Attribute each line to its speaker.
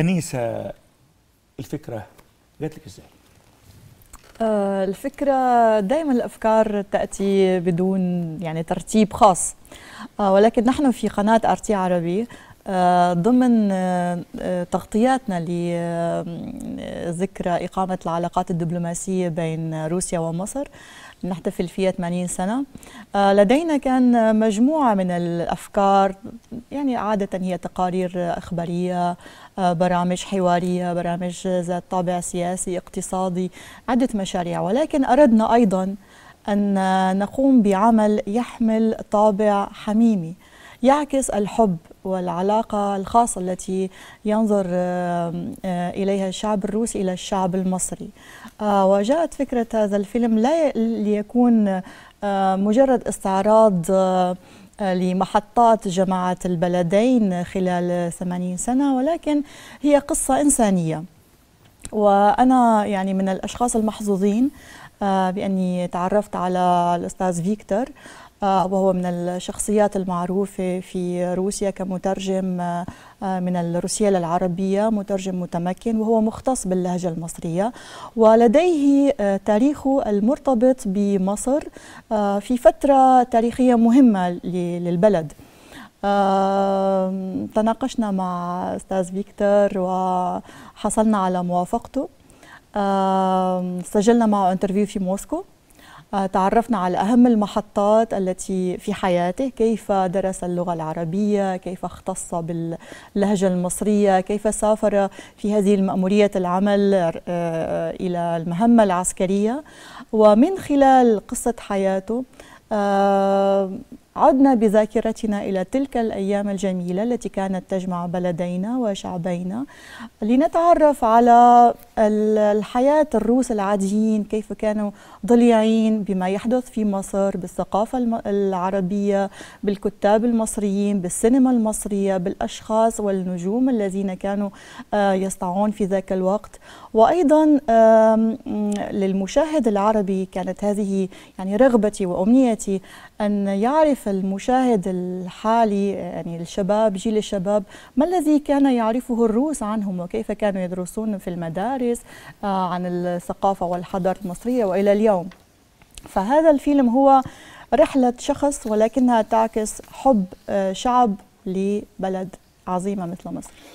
Speaker 1: أنيسة الفكرة جات لك إزاي؟ آه، الفكرة دائما الأفكار تأتي بدون يعني ترتيب خاص آه، ولكن نحن في قناة أرتي عربي آه، ضمن تغطياتنا لذكرى إقامة العلاقات الدبلوماسية بين روسيا ومصر نحتفل فيها 80 سنة آه، لدينا كان مجموعة من الأفكار يعني عادة هي تقارير أخبارية آه، برامج حوارية برامج ذات طابع سياسي اقتصادي عدة مشاريع ولكن أردنا أيضا أن نقوم بعمل يحمل طابع حميمي يعكس الحب والعلاقة الخاصة التي ينظر آه، إليها الشعب الروسي إلى الشعب المصري آه، وجاءت فكرة هذا الفيلم لا ليكون آه، مجرد استعراض لمحطات جماعة البلدين خلال 80 سنة ولكن هي قصة إنسانية وأنا يعني من الأشخاص المحظوظين بأني تعرفت على الأستاذ فيكتور آه، وهو من الشخصيات المعروفة في روسيا كمترجم آه، آه، من الروسية للعربية مترجم متمكن وهو مختص باللهجة المصرية ولديه تاريخه المرتبط بمصر في فترة تاريخية مهمة للبلد تناقشنا مع أستاذ فيكتور وحصلنا على موافقته سجلنا معه انترفيو في موسكو آه، تعرفنا على أهم المحطات التي في حياته كيف درس اللغة العربية كيف اختص باللهجة المصرية كيف سافر في هذه المأمورية العمل آه، إلى المهمة العسكرية ومن خلال قصة حياته آه، عدنا بذاكرتنا إلى تلك الأيام الجميلة التي كانت تجمع بلدينا وشعبينا لنتعرف على الحياة الروس العاديين كيف كانوا ضليعين بما يحدث في مصر بالثقافة العربية بالكتاب المصريين بالسينما المصرية بالأشخاص والنجوم الذين كانوا آه، يسطعون في ذاك الوقت وأيضا للمشاهد العربي كانت هذه يعني رغبتي وأمنيتي أن يعرف المشاهد الحالي يعني الشباب جيل الشباب ما الذي كان يعرفه الروس عنهم وكيف كانوا يدرسون في المدارس آه، عن الثقافة والحضارة المصرية وإلى اليوم فهذا الفيلم هو رحلة شخص ولكنها تعكس حب آه، شعب لبلد عظيمة مثل مصر